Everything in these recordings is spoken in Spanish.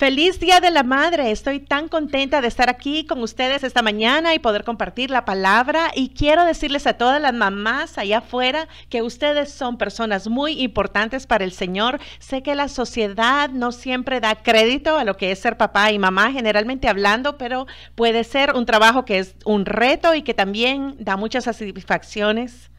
Feliz Día de la Madre. Estoy tan contenta de estar aquí con ustedes esta mañana y poder compartir la palabra. Y quiero decirles a todas las mamás allá afuera que ustedes son personas muy importantes para el Señor. Sé que la sociedad no siempre da crédito a lo que es ser papá y mamá, generalmente hablando, pero puede ser un trabajo que es un reto y que también da muchas satisfacciones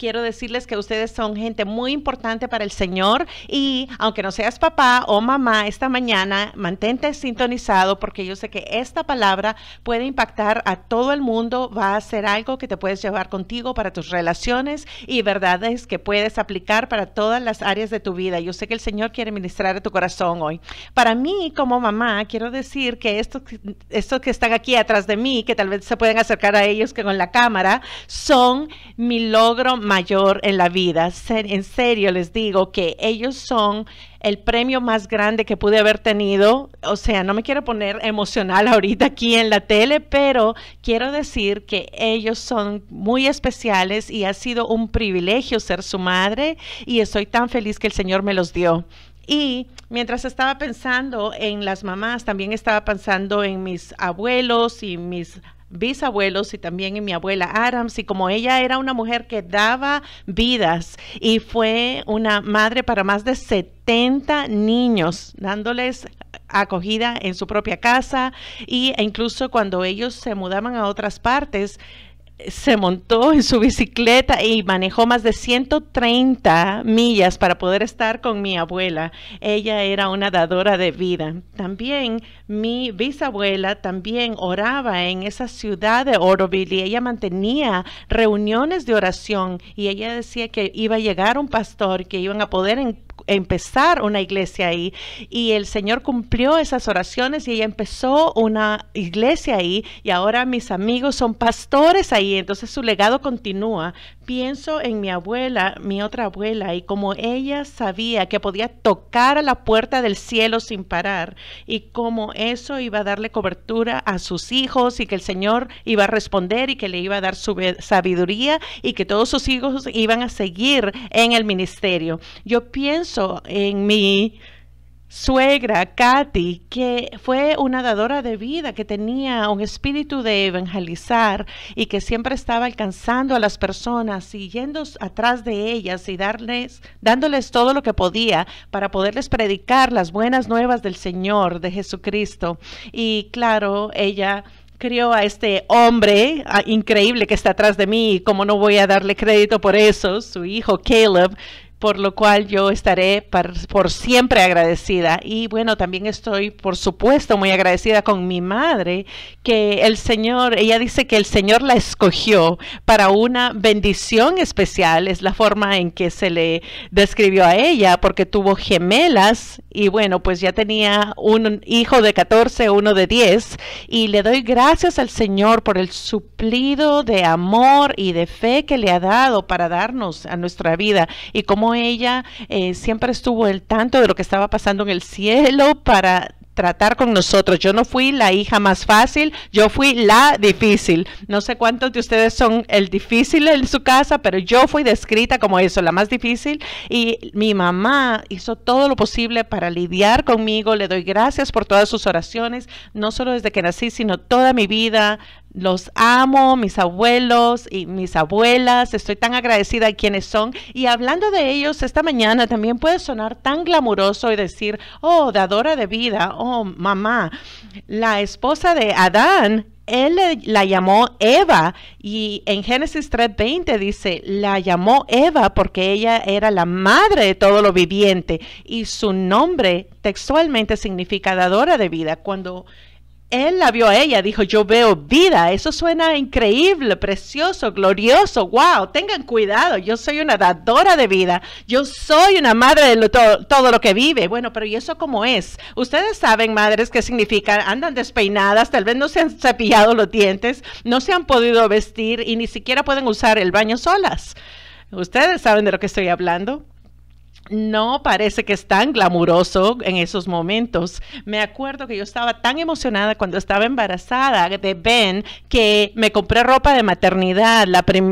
quiero decirles que ustedes son gente muy importante para el Señor y aunque no seas papá o mamá esta mañana, mantente sintonizado porque yo sé que esta palabra puede impactar a todo el mundo, va a ser algo que te puedes llevar contigo para tus relaciones y verdades que puedes aplicar para todas las áreas de tu vida. Yo sé que el Señor quiere ministrar a tu corazón hoy. Para mí como mamá, quiero decir que estos, que están aquí atrás de mí, que tal vez se pueden acercar a ellos que con la cámara, son mi logro más mayor en la vida. En serio les digo que ellos son el premio más grande que pude haber tenido. O sea, no me quiero poner emocional ahorita aquí en la tele, pero quiero decir que ellos son muy especiales y ha sido un privilegio ser su madre y estoy tan feliz que el Señor me los dio. Y mientras estaba pensando en las mamás, también estaba pensando en mis abuelos y mis bisabuelos y también en mi abuela Adams. Y como ella era una mujer que daba vidas y fue una madre para más de 70 niños, dándoles acogida en su propia casa e incluso cuando ellos se mudaban a otras partes, se montó en su bicicleta y manejó más de 130 millas para poder estar con mi abuela. Ella era una dadora de vida. También mi bisabuela también oraba en esa ciudad de Oroville y ella mantenía reuniones de oración y ella decía que iba a llegar un pastor, que iban a poder en empezar una iglesia ahí y el Señor cumplió esas oraciones y ella empezó una iglesia ahí y ahora mis amigos son pastores ahí, entonces su legado continúa. Pienso en mi abuela, mi otra abuela, y como ella sabía que podía tocar a la puerta del cielo sin parar y cómo eso iba a darle cobertura a sus hijos y que el Señor iba a responder y que le iba a dar su sabiduría y que todos sus hijos iban a seguir en el ministerio. Yo pienso en mi suegra, Katy, que fue una dadora de vida, que tenía un espíritu de evangelizar y que siempre estaba alcanzando a las personas y yendo atrás de ellas y darles, dándoles todo lo que podía para poderles predicar las buenas nuevas del Señor, de Jesucristo. Y claro, ella crió a este hombre ah, increíble que está atrás de mí, como no voy a darle crédito por eso, su hijo Caleb, por lo cual yo estaré por siempre agradecida. Y bueno, también estoy, por supuesto, muy agradecida con mi madre, que el Señor, ella dice que el Señor la escogió para una bendición especial, es la forma en que se le describió a ella, porque tuvo gemelas y bueno, pues ya tenía un hijo de 14, uno de 10, y le doy gracias al Señor por el suplido de amor y de fe que le ha dado para darnos a nuestra vida y cómo ella eh, siempre estuvo al tanto de lo que estaba pasando en el cielo para tratar con nosotros. Yo no fui la hija más fácil, yo fui la difícil. No sé cuántos de ustedes son el difícil en su casa, pero yo fui descrita como eso, la más difícil. Y mi mamá hizo todo lo posible para lidiar conmigo. Le doy gracias por todas sus oraciones, no solo desde que nací, sino toda mi vida. Los amo, mis abuelos y mis abuelas. Estoy tan agradecida a quienes son. Y hablando de ellos, esta mañana también puede sonar tan glamuroso y decir, oh, dadora de vida, oh, mamá. La esposa de Adán, él la llamó Eva. Y en Génesis 3:20 dice, la llamó Eva porque ella era la madre de todo lo viviente. Y su nombre textualmente significa dadora de vida. Cuando él la vio a ella, dijo, yo veo vida, eso suena increíble, precioso, glorioso, wow, tengan cuidado, yo soy una dadora de vida, yo soy una madre de todo, todo, lo que vive. Bueno, pero ¿y eso cómo es? Ustedes saben, madres, qué significa, andan despeinadas, tal vez no se han cepillado los dientes, no se han podido vestir y ni siquiera pueden usar el baño solas. Ustedes saben de lo que estoy hablando no parece que es tan glamuroso en esos momentos. Me acuerdo que yo estaba tan emocionada cuando estaba embarazada de Ben que me compré ropa de maternidad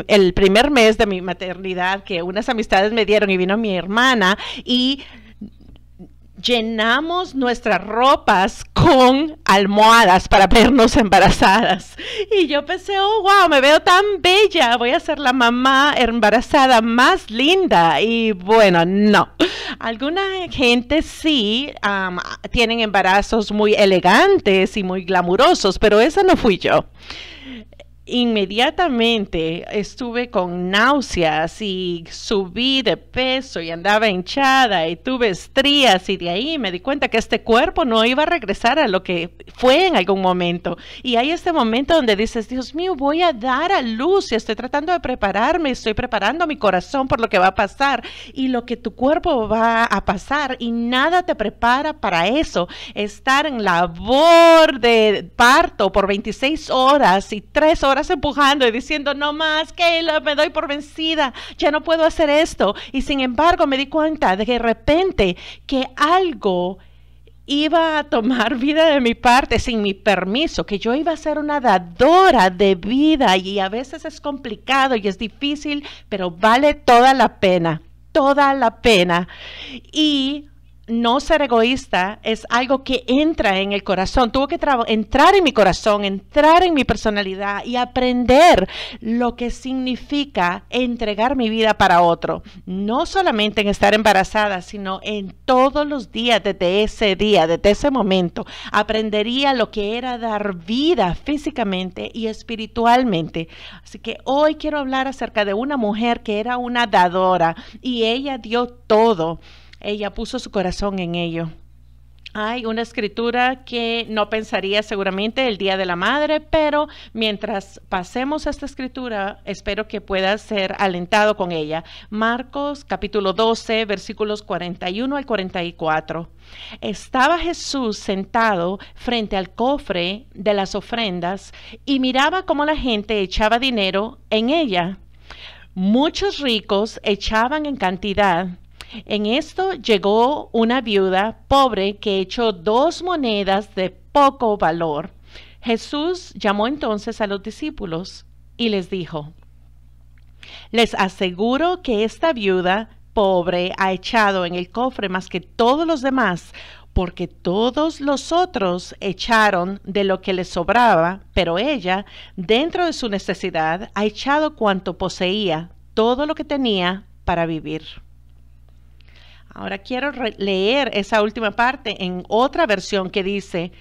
el primer mes de mi maternidad que unas amistades me dieron y vino mi hermana y llenamos nuestras ropas con almohadas para vernos embarazadas. Y yo pensé, oh, wow, me veo tan bella, voy a ser la mamá embarazada más linda. Y bueno, no. Alguna gente sí tienen embarazos muy elegantes y muy glamurosos, pero esa no fui yo inmediatamente estuve con náuseas y subí de peso y andaba hinchada y tuve estrías y de ahí me di cuenta que este cuerpo no iba a regresar a lo que fue en algún momento. Y hay este momento donde dices, Dios mío, voy a dar a luz y estoy tratando de prepararme, estoy preparando mi corazón por lo que va a pasar y lo que tu cuerpo va a pasar y nada te prepara para eso. Estar en labor de parto por 26 horas y 3 horas empujando y diciendo, no más, que me doy por vencida, ya no puedo hacer esto. Y sin embargo me di cuenta de que de repente que algo iba a tomar vida de mi parte sin mi permiso, que yo iba a ser una dadora de vida y a veces es complicado y es difícil, pero vale toda la pena, toda la pena. Y no ser egoísta es algo que entra en el corazón. Tuvo que entrar en mi corazón, entrar en mi personalidad y aprender lo que significa entregar mi vida para otro. No solamente en estar embarazada, sino en todos los días, desde ese día, desde ese momento. Aprendería lo que era dar vida físicamente y espiritualmente. Así que hoy quiero hablar acerca de una mujer que era una dadora y ella dio todo. Ella puso su corazón en ello. Hay una escritura que no pensaría seguramente el Día de la Madre, pero mientras pasemos a esta escritura, espero que pueda ser alentado con ella. Marcos capítulo 12, versículos 41 al 44. Estaba Jesús sentado frente al cofre de las ofrendas y miraba cómo la gente echaba dinero en ella. Muchos ricos echaban en cantidad en esto llegó una viuda pobre que echó dos monedas de poco valor. Jesús llamó entonces a los discípulos y les dijo, Les aseguro que esta viuda pobre ha echado en el cofre más que todos los demás, porque todos los otros echaron de lo que les sobraba, pero ella, dentro de su necesidad, ha echado cuanto poseía, todo lo que tenía para vivir. Ahora quiero leer esa última parte en otra versión que dice,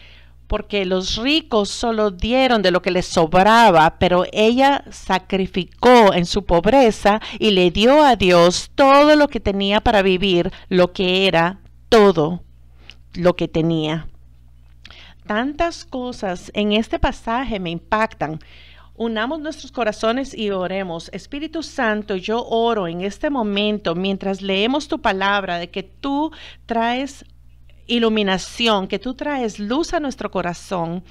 porque los ricos solo dieron de lo que les sobraba, pero ella sacrificó en su pobreza y le dio a Dios todo lo que tenía para vivir, lo que era todo lo que tenía. Tantas cosas en este pasaje me impactan. Unamos nuestros corazones y oremos. Espíritu Santo, yo oro en este momento mientras leemos tu palabra de que tú traes iluminación, que tú traes luz a nuestro corazón,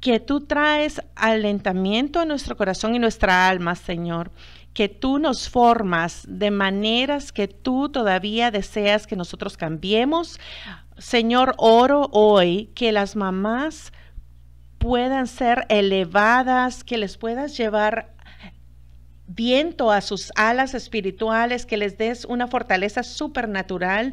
que tú traes alentamiento a nuestro corazón y nuestra alma, Señor que tú nos formas de maneras que tú todavía deseas que nosotros cambiemos. Señor, oro hoy que las mamás puedan ser elevadas, que les puedas llevar viento a sus alas espirituales, que les des una fortaleza supernatural.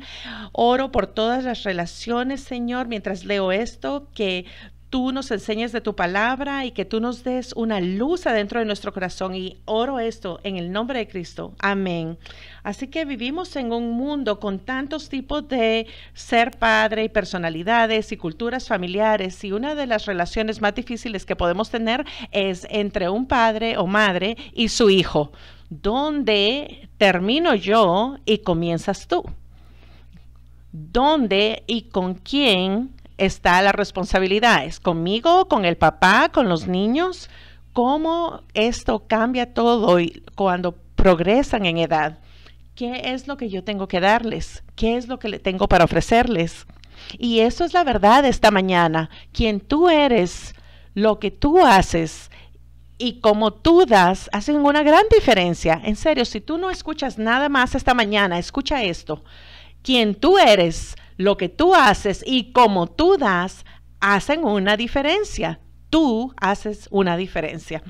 Oro por todas las relaciones, Señor, mientras leo esto, que tú nos enseñes de tu palabra y que tú nos des una luz adentro de nuestro corazón. Y oro esto en el nombre de Cristo. Amén. Así que vivimos en un mundo con tantos tipos de ser padre y personalidades y culturas familiares. Y una de las relaciones más difíciles que podemos tener es entre un padre o madre y su hijo. ¿Dónde termino yo y comienzas tú? ¿Dónde y con quién está la responsabilidad. ¿Es conmigo, con el papá, con los niños? ¿Cómo esto cambia todo cuando progresan en edad? ¿Qué es lo que yo tengo que darles? ¿Qué es lo que le tengo para ofrecerles? Y eso es la verdad esta mañana. Quien tú eres, lo que tú haces y cómo tú das, hacen una gran diferencia. En serio, si tú no escuchas nada más esta mañana, escucha esto. Quien tú eres, lo que tú haces y cómo tú das hacen una diferencia. Tú haces una diferencia.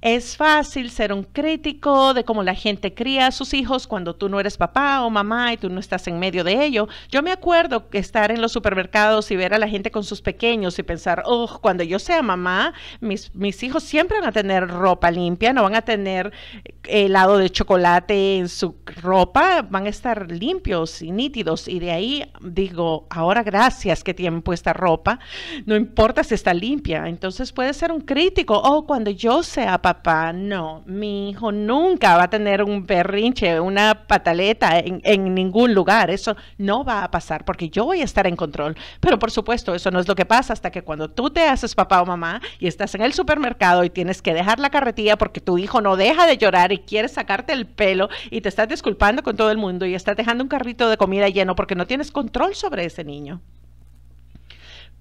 Es fácil ser un crítico de cómo la gente cría a sus hijos cuando tú no eres papá o mamá y tú no estás en medio de ello. Yo me acuerdo estar en los supermercados y ver a la gente con sus pequeños y pensar, oh, cuando yo sea mamá, mis, mis hijos siempre van a tener ropa limpia, no van a tener eh, helado de chocolate en su ropa, van a estar limpios y nítidos. Y de ahí digo, ahora gracias que tienen puesta ropa, no importa si está limpia. Entonces puede ser un crítico, oh, cuando yo sea papá, no, mi hijo nunca va a tener un berrinche, una pataleta en, en, ningún lugar, eso no va a pasar porque yo voy a estar en control. Pero por supuesto, eso no es lo que pasa hasta que cuando tú te haces papá o mamá y estás en el supermercado y tienes que dejar la carretilla porque tu hijo no deja de llorar y quiere sacarte el pelo y te estás disculpando con todo el mundo y estás dejando un carrito de comida lleno porque no tienes control sobre ese niño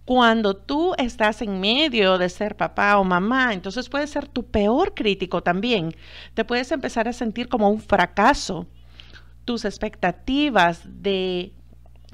cuando tú estás en medio de ser papá o mamá, entonces puedes ser tu peor crítico también. Te puedes empezar a sentir como un fracaso. Tus expectativas de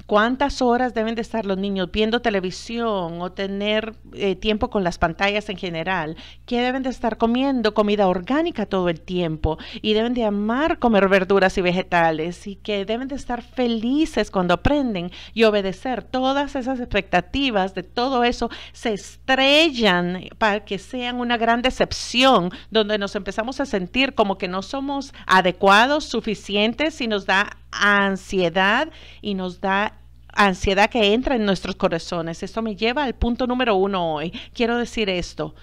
cuántas horas deben de estar los niños viendo televisión o tener eh, tiempo con las pantallas en general, que deben de estar comiendo comida orgánica todo el tiempo y deben de amar comer verduras y vegetales y que deben de estar felices cuando aprenden y obedecer. Todas esas expectativas de todo eso se estrellan para que sean una gran decepción donde nos empezamos a sentir como que no somos adecuados, suficientes y nos da ansiedad y nos da ansiedad que entra en nuestros corazones. Esto me lleva al punto número uno hoy. Quiero decir esto.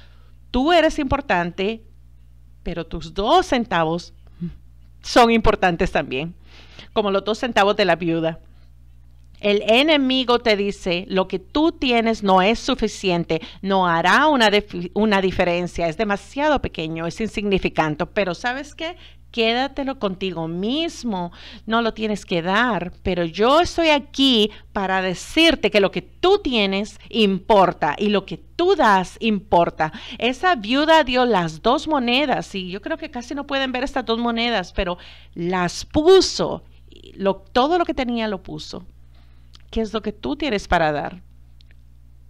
Tú eres importante, pero tus dos centavos son importantes también, como los dos centavos de la viuda. El enemigo te dice, lo que tú tienes no es suficiente, no hará una, una diferencia, es demasiado pequeño, es insignificante, pero ¿sabes qué? quédatelo contigo mismo, no lo tienes que dar, pero yo estoy aquí para decirte que lo que tú tienes importa y lo que tú das importa. Esa viuda dio las dos monedas y yo creo que casi no pueden ver estas dos monedas, pero las puso, todo lo que tenía lo puso. ¿Qué es lo que tú tienes para dar?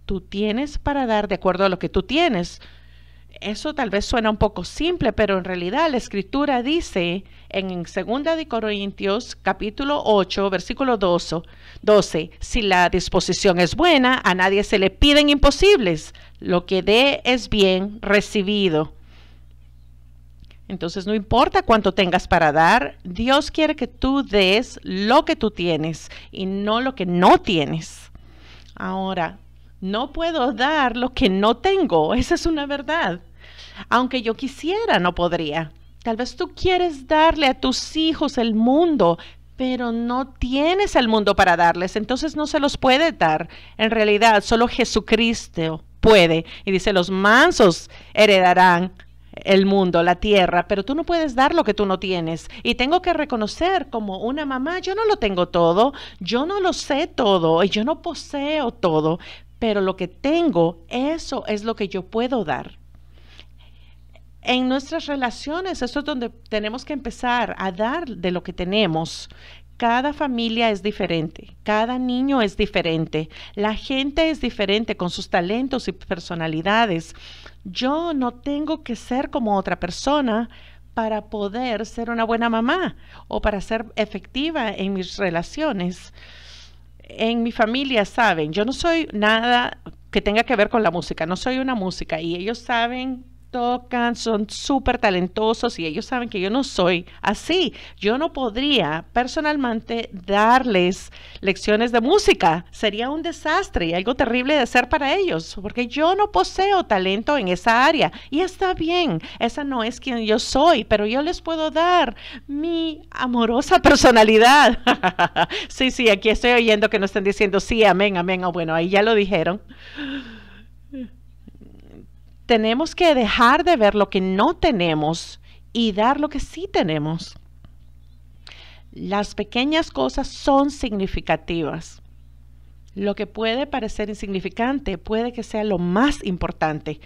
Tú tienes para dar de acuerdo a lo que tú tienes eso tal vez suena un poco simple, pero en realidad la escritura dice en 2 de Corintios capítulo 8, versículo 12, 12, si la disposición es buena, a nadie se le piden imposibles, lo que dé es bien recibido. Entonces no importa cuánto tengas para dar, Dios quiere que tú des lo que tú tienes y no lo que no tienes. Ahora, no puedo dar lo que no tengo, esa es una verdad. Aunque yo quisiera, no podría. Tal vez tú quieres darle a tus hijos el mundo, pero no tienes el mundo para darles, entonces no se los puede dar. En realidad, solo Jesucristo puede. Y dice, los mansos heredarán el mundo, la tierra, pero tú no puedes dar lo que tú no tienes. Y tengo que reconocer como una mamá, yo no lo tengo todo, yo no lo sé todo y yo no poseo todo, pero lo que tengo, eso es lo que yo puedo dar. En nuestras relaciones, eso es donde tenemos que empezar a dar de lo que tenemos. Cada familia es diferente, cada niño es diferente, la gente es diferente con sus talentos y personalidades. Yo no tengo que ser como otra persona para poder ser una buena mamá o para ser efectiva en mis relaciones en mi familia saben, yo no soy nada que tenga que ver con la música, no soy una música y ellos saben tocan, son súper talentosos y ellos saben que yo no soy así. Yo no podría personalmente darles lecciones de música. Sería un desastre y algo terrible de hacer para ellos, porque yo no poseo talento en esa área. Y está bien, esa no es quien yo soy, pero yo les puedo dar mi amorosa personalidad. sí, sí, aquí estoy oyendo que no están diciendo sí, amén, amén. o bueno, ahí ya lo dijeron tenemos que dejar de ver lo que no tenemos y dar lo que sí tenemos. Las pequeñas cosas son significativas. Lo que puede parecer insignificante puede que sea lo más importante.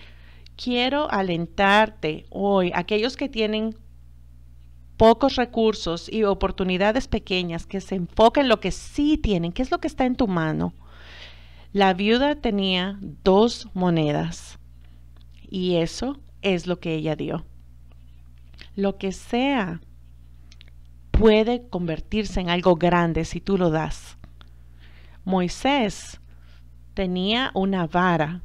Quiero alentarte hoy, aquellos que tienen pocos recursos y oportunidades pequeñas, que se enfoquen en lo que sí tienen, qué es lo que está en tu mano. La viuda tenía dos monedas. Y eso es lo que ella dio. Lo que sea puede convertirse en algo grande si tú lo das. Moisés tenía una vara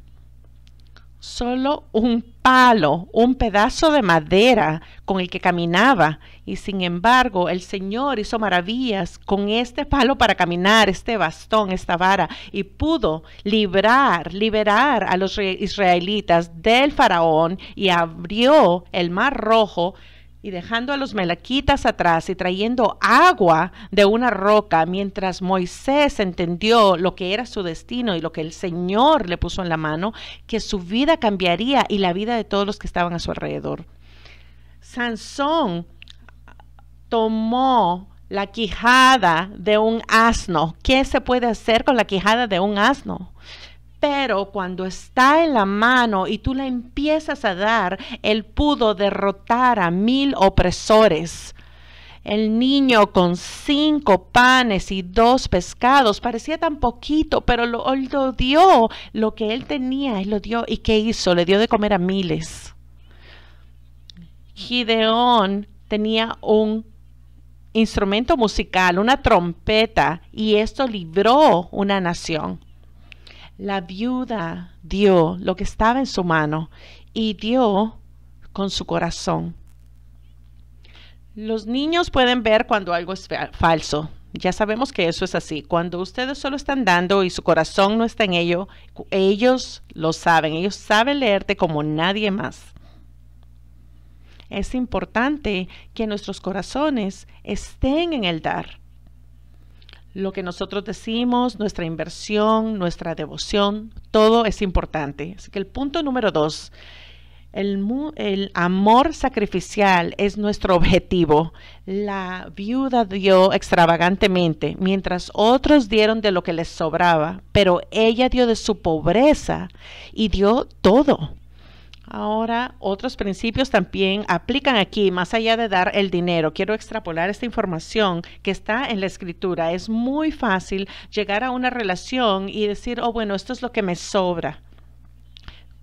solo un palo, un pedazo de madera con el que caminaba. Y sin embargo, el Señor hizo maravillas con este palo para caminar, este bastón, esta vara, y pudo librar, liberar a los israelitas del faraón y abrió el mar rojo y dejando a los melaquitas atrás y trayendo agua de una roca, mientras Moisés entendió lo que era su destino y lo que el Señor le puso en la mano, que su vida cambiaría y la vida de todos los que estaban a su alrededor. Sansón tomó la quijada de un asno. ¿Qué se puede hacer con la quijada de un asno? pero cuando está en la mano y tú la empiezas a dar, él pudo derrotar a mil opresores. El niño con cinco panes y dos pescados parecía tan poquito, pero lo, dio, lo que él tenía, él lo dio. ¿Y qué hizo? Le dio de comer a miles. Gideón tenía un instrumento musical, una trompeta, y esto libró una nación. La viuda dio lo que estaba en su mano y dio con su corazón. Los niños pueden ver cuando algo es falso. Ya sabemos que eso es así. Cuando ustedes solo están dando y su corazón no está en ello, ellos lo saben. Ellos saben leerte como nadie más. Es importante que nuestros corazones estén en el dar. Lo que nosotros decimos, nuestra inversión, nuestra devoción, todo es importante. Así que el punto número dos, el, amor sacrificial es nuestro objetivo. La viuda dio extravagantemente, mientras otros dieron de lo que les sobraba, pero ella dio de su pobreza y dio todo. Ahora, otros principios también aplican aquí, más allá de dar el dinero. Quiero extrapolar esta información que está en la escritura. Es muy fácil llegar a una relación y decir, oh, bueno, esto es lo que me sobra.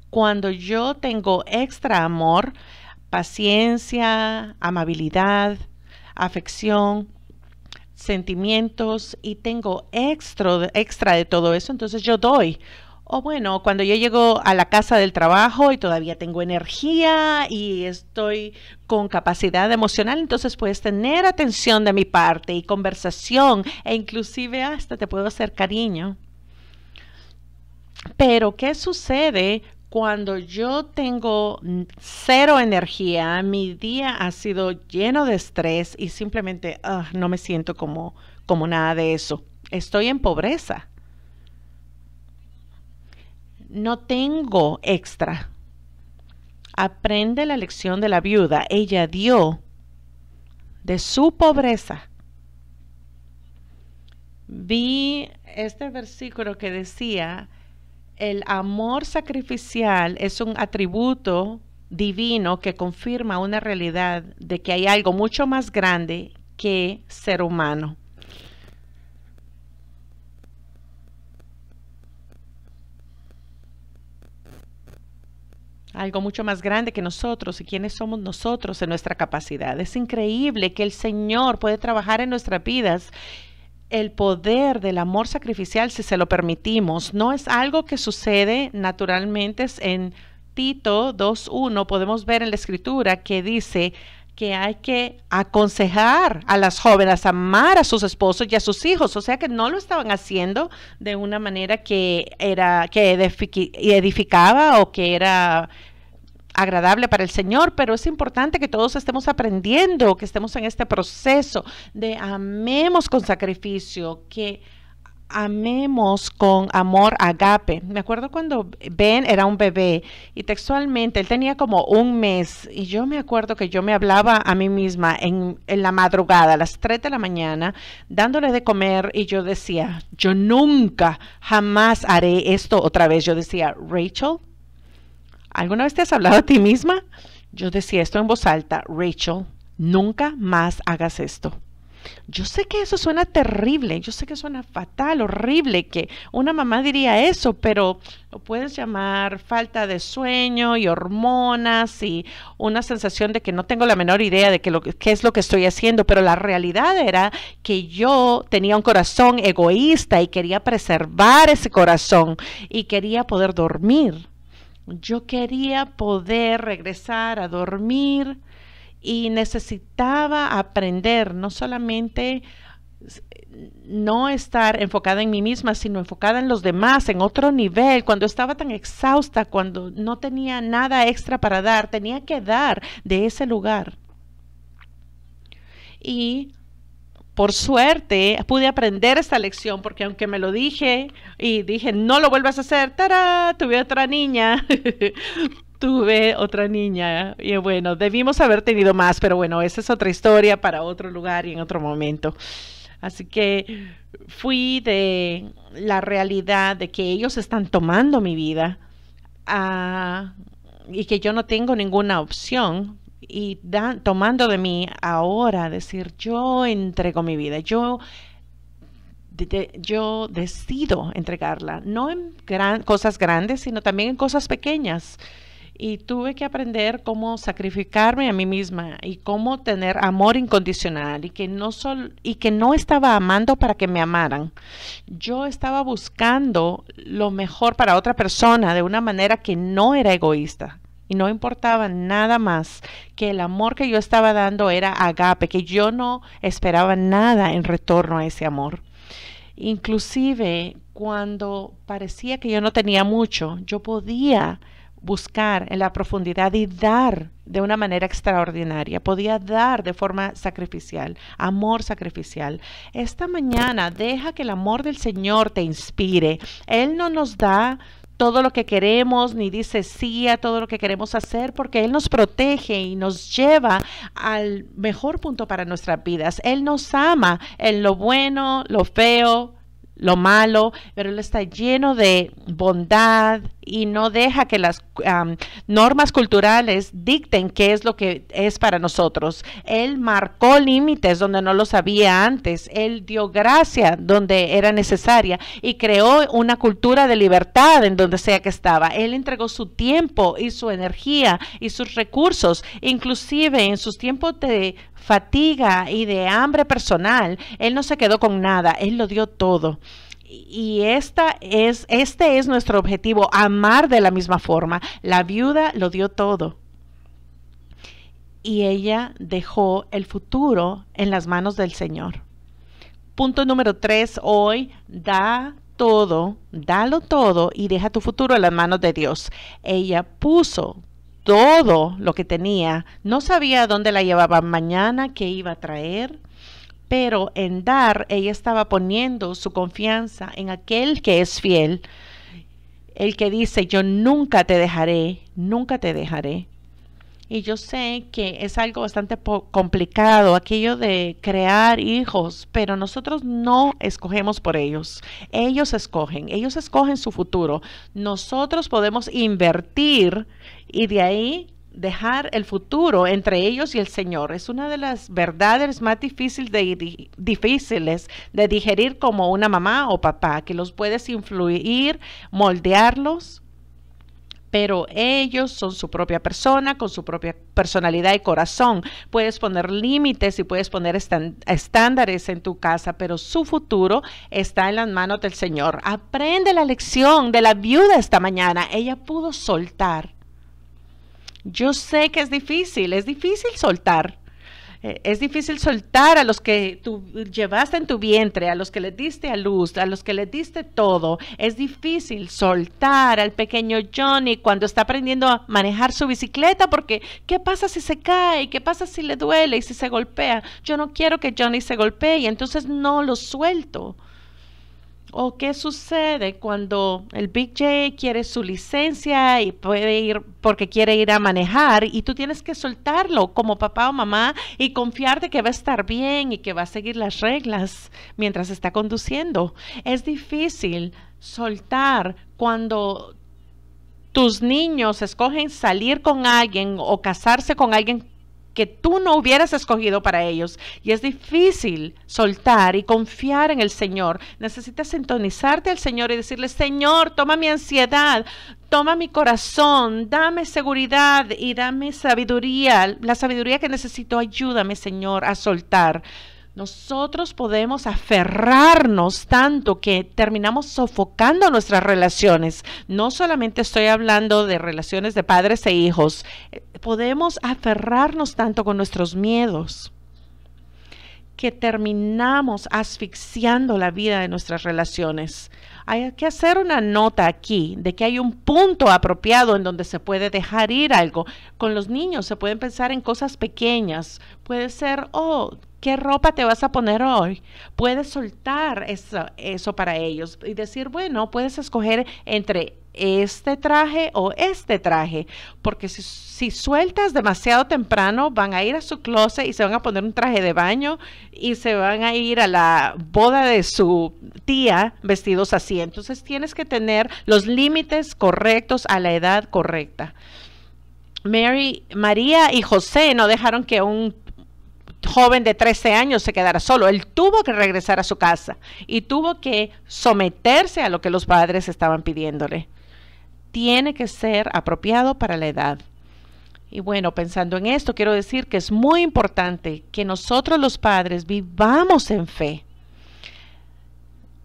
Cuando yo tengo extra amor, paciencia, amabilidad, afección, sentimientos y tengo extra, extra de todo eso, entonces yo doy. O bueno, cuando yo llego a la casa del trabajo y todavía tengo energía y estoy con capacidad emocional, entonces puedes tener atención de mi parte y conversación e inclusive hasta te puedo hacer cariño. Pero, ¿qué sucede cuando yo tengo cero energía, mi día ha sido lleno de estrés y simplemente ah, no me siento como, como nada de eso? Estoy en pobreza no tengo extra. Aprende la lección de la viuda. Ella dio de su pobreza. Vi este versículo que decía, el amor sacrificial es un atributo divino que confirma una realidad de que hay algo mucho más grande que ser humano. algo mucho más grande que nosotros y quiénes somos nosotros en nuestra capacidad. Es increíble que el Señor puede trabajar en nuestras vidas el poder del amor sacrificial si se lo permitimos. No es algo que sucede naturalmente. en Tito 2.1 podemos ver en la escritura que dice que hay que aconsejar a las jóvenes a amar a sus esposos y a sus hijos, o sea que no lo estaban haciendo de una manera que era que edificaba o que era agradable para el Señor, pero es importante que todos estemos aprendiendo, que estemos en este proceso de amemos con sacrificio, que amemos con amor agape. Me acuerdo cuando Ben era un bebé y textualmente él tenía como un mes y yo me acuerdo que yo me hablaba a mí misma en, la madrugada, a las 3 de la mañana, dándole de comer y yo decía, yo nunca, jamás haré esto otra vez. Yo decía, Rachel, ¿Alguna vez te has hablado a ti misma? Yo decía esto en voz alta, Rachel, nunca más hagas esto. Yo sé que eso suena terrible, yo sé que suena fatal, horrible, que una mamá diría eso, pero lo puedes llamar falta de sueño y hormonas y una sensación de que no tengo la menor idea de qué es lo que estoy haciendo, pero la realidad era que yo tenía un corazón egoísta y quería preservar ese corazón y quería poder dormir. Yo quería poder regresar a dormir y necesitaba aprender, no solamente no estar enfocada en mí misma, sino enfocada en los demás, en otro nivel. Cuando estaba tan exhausta, cuando no tenía nada extra para dar, tenía que dar de ese lugar. Y por suerte pude aprender esta lección porque aunque me lo dije y dije no lo vuelvas a hacer, tuve otra niña. tuve otra niña y bueno, debimos haber tenido más, pero bueno, esa es otra historia para otro lugar y en otro momento. Así que fui de la realidad de que ellos están tomando mi vida ah, y que yo no tengo ninguna opción y tomando de mí ahora, decir, yo entrego mi vida, yo, yo decido entregarla, no en cosas grandes, sino también en cosas pequeñas. Y tuve que aprender cómo sacrificarme a mí misma y cómo tener amor incondicional y que no y que no estaba amando para que me amaran. Yo estaba buscando lo mejor para otra persona de una manera que no era egoísta, y no importaba nada más que el amor que yo estaba dando era agape, que yo no esperaba nada en retorno a ese amor. Inclusive cuando parecía que yo no tenía mucho, yo podía buscar en la profundidad y dar de una manera extraordinaria. Podía dar de forma sacrificial, amor sacrificial. Esta mañana deja que el amor del Señor te inspire. Él no nos da todo lo que queremos, ni dice sí a todo lo que queremos hacer, porque Él nos protege y nos lleva al mejor punto para nuestras vidas. Él nos ama en lo bueno, lo feo, lo malo, pero Él está lleno de bondad y no deja que las normas culturales dicten qué es lo que es para nosotros. Él marcó límites donde no los sabía antes, Él dio gracia donde era necesaria y creó una cultura de libertad en donde sea que estaba. Él entregó su tiempo y su energía y sus recursos, inclusive en sus tiempos de fatiga y de hambre personal, Él no se quedó con nada, Él lo dio todo y esta es, este es nuestro objetivo, amar de la misma forma. La viuda lo dio todo. Y ella dejó el futuro en las manos del Señor. Punto número tres hoy, da todo, dalo todo y deja tu futuro en las manos de Dios. Ella puso todo lo que tenía. No sabía dónde la llevaba mañana, qué iba a traer, pero en dar ella estaba poniendo su confianza en aquel que es fiel, el que dice, yo nunca te dejaré, nunca te dejaré. Y yo sé que es algo bastante complicado, aquello de crear hijos, pero nosotros no escogemos por ellos. Ellos escogen, ellos escogen su futuro. Nosotros podemos invertir y de ahí dejar el futuro entre ellos y el Señor. Es una de las verdades más de, difíciles de digerir como una mamá o papá, que los puedes influir, moldearlos, pero ellos son su propia persona, con su propia personalidad y corazón. Puedes poner límites y puedes poner estándares en tu casa, pero su futuro está en las manos del Señor. Aprende la lección de la viuda esta mañana. Ella pudo soltar. Yo sé que es difícil, es difícil soltar. Eh, es difícil soltar a los que tú llevaste en tu vientre, a los que le diste a luz, a los que le diste todo. Es difícil soltar al pequeño Johnny cuando está aprendiendo a manejar su bicicleta porque ¿qué pasa si se cae? ¿Qué pasa si le duele y si se golpea? Yo no quiero que Johnny se golpee y entonces no lo suelto. ¿O qué sucede cuando el Big J quiere su licencia y puede ir porque quiere ir a manejar y tú tienes que soltarlo como papá o mamá y confiar de que va a estar bien y que va a seguir las reglas mientras está conduciendo? Es difícil soltar cuando tus niños escogen salir con alguien o casarse con alguien que tú no hubieras escogido para ellos. Y es difícil soltar y confiar en el Señor. Necesitas sintonizarte al Señor y decirle, Señor, toma mi ansiedad, toma mi corazón, dame seguridad y dame sabiduría, la sabiduría que necesito. Ayúdame, Señor, a soltar. Nosotros podemos aferrarnos tanto que terminamos sofocando nuestras relaciones. No solamente estoy hablando de relaciones de padres e hijos, eh, podemos aferrarnos tanto con nuestros miedos que terminamos asfixiando la vida de nuestras relaciones. Hay que hacer una nota aquí de que hay un punto apropiado en donde se puede dejar ir algo. Con los niños se pueden pensar en cosas pequeñas. Puede ser, oh, ¿qué ropa te vas a poner hoy? Puedes soltar eso, eso para ellos y decir, bueno, puedes escoger entre este traje o este traje, porque si, sueltas demasiado temprano van a ir a su closet y se van a poner un traje de baño y se van a ir a la boda de su tía vestidos así. Entonces tienes que tener los límites correctos a la edad correcta. Mary, María y José no dejaron que un joven de 13 años se quedara solo. Él tuvo que regresar a su casa y tuvo que someterse a lo que los padres estaban pidiéndole tiene que ser apropiado para la edad. Y bueno, pensando en esto, quiero decir que es muy importante que nosotros los padres vivamos en fe.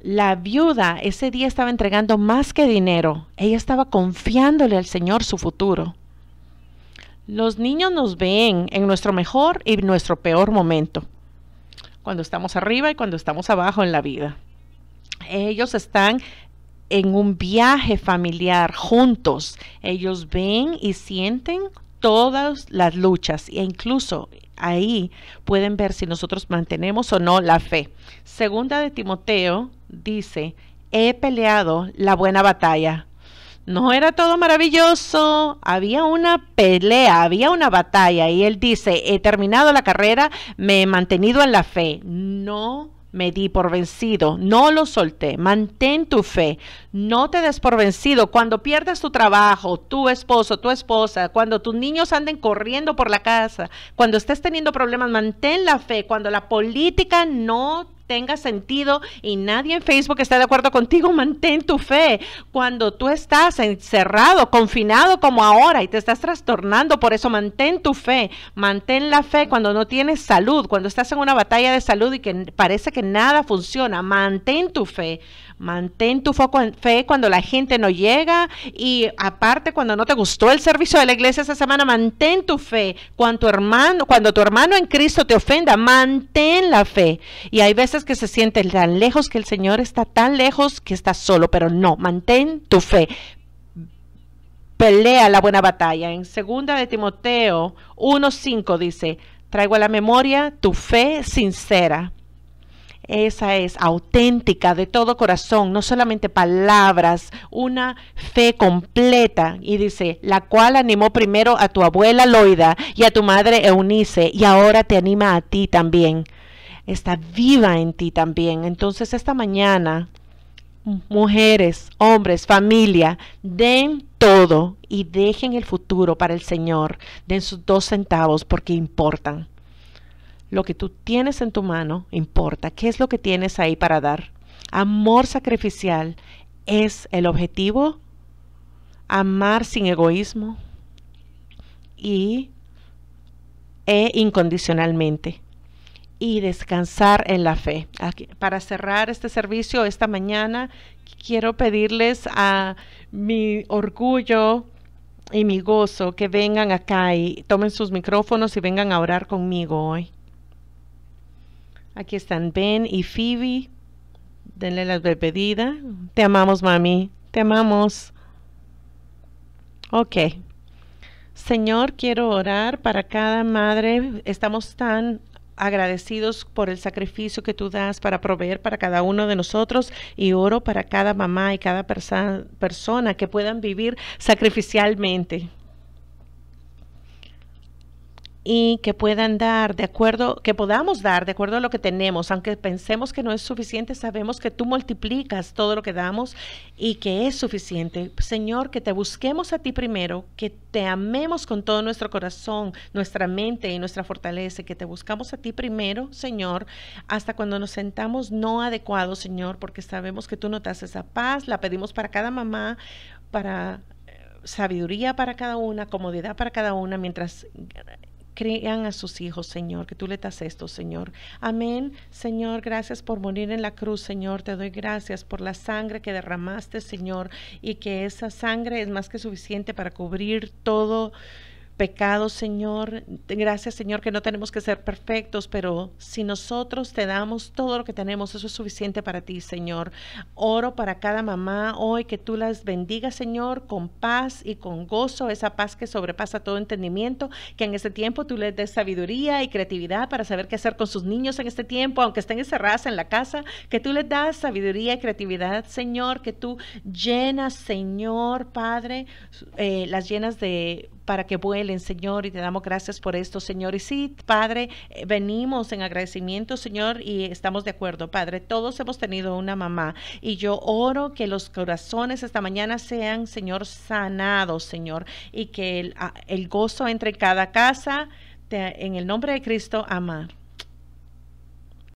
La viuda ese día estaba entregando más que dinero, ella estaba confiándole al Señor su futuro. Los niños nos ven en nuestro mejor y nuestro peor momento, cuando estamos arriba y cuando estamos abajo en la vida. Ellos están en un viaje familiar juntos, ellos ven y sienten todas las luchas e incluso ahí pueden ver si nosotros mantenemos o no la fe. Segunda de Timoteo dice, he peleado la buena batalla. No era todo maravilloso, había una pelea, había una batalla y él dice, he terminado la carrera, me he mantenido en la fe. No me di por vencido, no lo solté, mantén tu fe, no te des por vencido. Cuando pierdas tu trabajo, tu esposo, tu esposa, cuando tus niños anden corriendo por la casa, cuando estés teniendo problemas, mantén la fe. Cuando la política no tenga sentido y nadie en Facebook esté de acuerdo contigo, mantén tu fe. Cuando tú estás encerrado, confinado como ahora y te estás trastornando, por eso mantén tu fe, mantén la fe cuando no tienes salud, cuando estás en una batalla de salud y que parece que nada funciona, mantén tu fe, Mantén tu foco en fe cuando la gente no llega y aparte cuando no te gustó el servicio de la iglesia esa semana, mantén tu fe. Cuando tu hermano, cuando tu hermano en Cristo te ofenda, mantén la fe. Y hay veces que se siente tan lejos que el Señor está tan lejos que está solo, pero no, mantén tu fe. Pelea la buena batalla. En segunda de Timoteo 1:5 dice, "Traigo a la memoria tu fe sincera." Esa es auténtica de todo corazón, no solamente palabras, una fe completa. Y dice, la cual animó primero a tu abuela Loida y a tu madre Eunice y ahora te anima a ti también. Está viva en ti también. Entonces esta mañana mujeres, hombres, familia, den todo y dejen el futuro para el Señor. Den sus dos centavos porque importan lo que tú tienes en tu mano importa, qué es lo que tienes ahí para dar. Amor sacrificial es el objetivo, amar sin egoísmo y e incondicionalmente y descansar en la fe. para cerrar este servicio esta mañana, quiero pedirles a mi orgullo y mi gozo que vengan acá y tomen sus micrófonos y vengan a orar conmigo hoy. Aquí están Ben y Phoebe. Denle la despedida. Te amamos, mami. Te amamos. Ok. Señor, quiero orar para cada madre. Estamos tan agradecidos por el sacrificio que tú das para proveer para cada uno de nosotros y oro para cada mamá y cada persona que puedan vivir sacrificialmente y que puedan dar de acuerdo, que podamos dar de acuerdo a lo que tenemos, aunque pensemos que no es suficiente, sabemos que tú multiplicas todo lo que damos y que es suficiente. Señor, que te busquemos a ti primero, que te amemos con todo nuestro corazón, nuestra mente y nuestra fortaleza, que te buscamos a ti primero, Señor, hasta cuando nos sentamos no adecuados, Señor, porque sabemos que tú te haces esa paz, la pedimos para cada mamá, para eh, sabiduría para cada una, comodidad para cada una, mientras crean a sus hijos, Señor, que tú le das esto, Señor. Amén. Señor, gracias por morir en la cruz, Señor. Te doy gracias por la sangre que derramaste, Señor, y que esa sangre es más que suficiente para cubrir todo pecado, Señor. Gracias, Señor, que no tenemos que ser perfectos, pero si nosotros te damos todo lo que tenemos, eso es suficiente para ti, Señor. Oro para cada mamá hoy que tú las bendigas, Señor, con paz y con gozo, esa paz que sobrepasa todo entendimiento, que en este tiempo tú les des sabiduría y creatividad para saber qué hacer con sus niños en este tiempo, aunque estén encerradas en la casa, que tú les das sabiduría y creatividad, Señor, que tú llenas, Señor, Padre, eh, las llenas de para que vuelen, Señor, y te damos gracias por esto, Señor. Y sí, Padre, eh, venimos en agradecimiento, Señor, y estamos de acuerdo, Padre. Todos hemos tenido una mamá y yo oro que los corazones esta mañana sean, Señor, sanados, Señor, y que el, gozo entre cada casa. en el nombre de Cristo, amar.